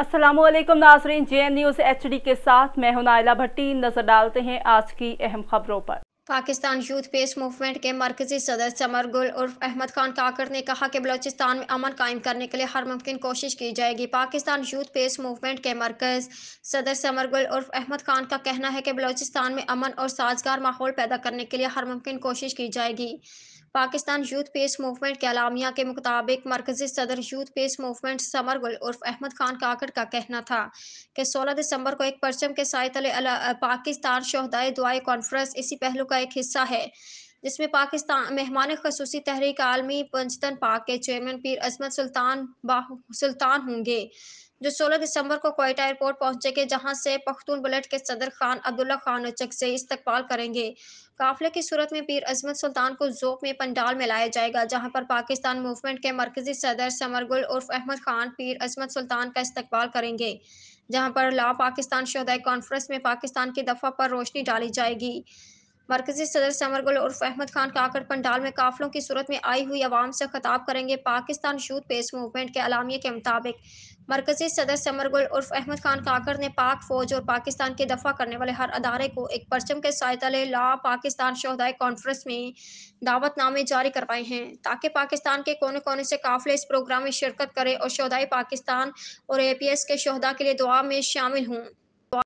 Aslam Nazreen J N news H D के साथ मैं हूं नायला भट्टी नजर डालते हैं आज की अहम खबरों पर पाकिस्तान यूथ पेस मूवमेंट के मरकजी सदर समर गुल उर्फ अहमद खान काकर ने कहा कि बलोचिस्तान में अमन कायम करने के लिए हर मुमकिन कोशिश की जाएगी पाकिस्तान यूथ पेस मूवमेंट के मरकज सदर समर गुल उर्फ अहमद खान का कहना है कि बलोचिस्तान में अमन और साजगार माहौल पैदा करने के लिए हर मुमकिन कोशिश की जाएगी पाकिस्तान यूथ पीस मूवमेंट के अलामिया के मुताबिक मरकजी सदर यूथ पीस मूवमेंट समर गुल उर्फ अहमद खान काकड़ का कहना था कि 16 दिसंबर को एक परचम के साय तले पाकिस्तान शहदाय दुआई कॉन्फ्रेंस इसी पहलू का एक हिस्सा है जिसमें पाकिस्तान मेहमान खसूसी तहरीक आलमी पंचतन पाक के चेयरमैन पीर अजमत सुल्तान बाह सुल्तान होंगे जो 16 दिसंबर को कोयटा एयरपोर्ट पहुंचेंगे जहां से पख्तून बुलेट के सदर खान अब्दुल्ला खान अचक से इस्तकबाल करेंगे काफिले की सूरत में पीर अजमत सुल्तान को जोक में पंडाल में लाया जाएगा जहां पर पाकिस्तान मूवमेंट के मरकजी सदर समरगुल उर्फ अहमद खान पीर अजमत सुल्तान का इस्तकबाल करेंगे जहां पर ला पाकिस्तान शहदाय कॉन्फ्रेंस में पाकिस्तान की दफा पर रोशनी डाली जाएगी मरकजी सदर समरगुल उर्फ अहमद खान काकड़ पंडाल में काफलों की सूरत में आई हुई आवाम से खताब करेंगे पाकिस्तान शूथ पेस मूवमेंट के अलामिया के मुताबिक मरकजी सदर समरगुल उर्फ अहमद खान काकड़ ने पाक फौज और पाकिस्तान के दफा करने वाले हर अदारे को एक परचम के सायतल ला पाकिस्तान शहदाय कॉन्फ्रेंस में दावतनामे जारी करवाए हैं ताकि पाकिस्तान के कोने कोने से काफिले इस प्रोग्राम में शिरकत करें और शहदाय पाकिस्तान और ए पी एस के शहदा के लिए दुआ में शामिल हों